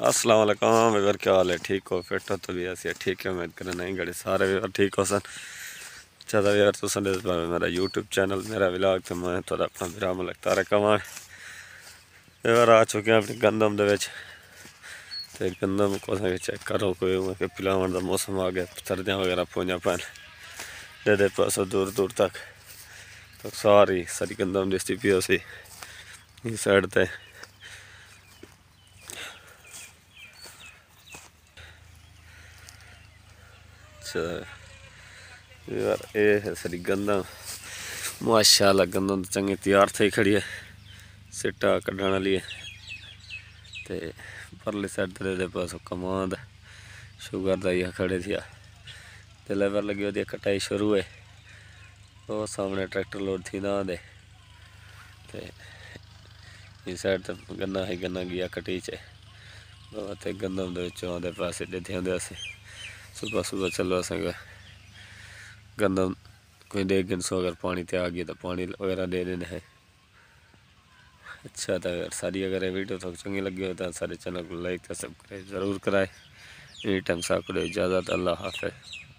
असलम वालेकुम क्या हाल है ठीक हो फिट हो भी अस ठीक है उम्मीद करें नहीं गड़े सारे व्यवर ठीक हो सन ज़्यादा व्यवर तो मेरा यूट्यूब चैनल मेरा विलाग तो मैं थोड़ा अपना विराम लगता रहा कमान व्यवर आ चुके हैं अपने गंदम के गंदम को चेक करो कोई उन्हें पिलावन का मौसम आ गया सर्दियाँ वगैरह पौजा पैन दे पासों दूर दूर तक तो सारी सारी गंदम दिस्ती पी उसी साइड पर ਅੱਛਾ ਯਾਰ ਇਹ ਹੈ ਸਰੀ ਗੰਦਾ ਮਾਸ਼ਾਅੱਲਾ ਗੰਦਾ ਚੰਗੇ ਤਿਆਰ ਥਈ ਖੜੀ ਹੈ ਸਿੱਟਾ ਕੱਢਣ ਲਈ ਤੇ ਪਰਲੇ ਸਾਈਡ ਤੇ ਦੇ ਪਾਸੋਂ ਕਮਾਂਦ ਸ਼ੂਗਰ ਦਾ ਹੀ ਖੜੇ ਥਿਆ ਤੇ ਲੈਵਰ ਲੱਗੀ ਉਹਦੀ ਕਟਾਈ ਸ਼ੁਰੂ ਹੈ ਉਹ ਸਾਹਮਣੇ ਟਰੈਕਟਰ ਲੋਡ ਥੀ ਥੀਦਾ ਦੇ ਤੇ ਇਸ ਸਾਈਡ ਤੇ ਗੰਨਾ ਹੈ ਗੰਨਾ ਗਿਆ ਕਟੀ ਚ ਉਹ ਤੇ ਗੰਦਮ ਦੇ ਵਿੱਚੋਂ ਦੇ ਪਾਸੇ ਦਿੱਥੇ ਹੁੰਦੇ ਅਸੀਂ सुबह सुबह चलो असें गंदम कोई देख गिन सो अगर पानी ते आ गया तो पानी वगैरह दे देने हैं अच्छा तो अगर सारी अगर वीडियो तो चंगी लगी हो तो सारे चैनल को लाइक सब्सक्राइब ज़रूर कराए एनी टाइम साहब इजाज़त तो अल्लाह हाफि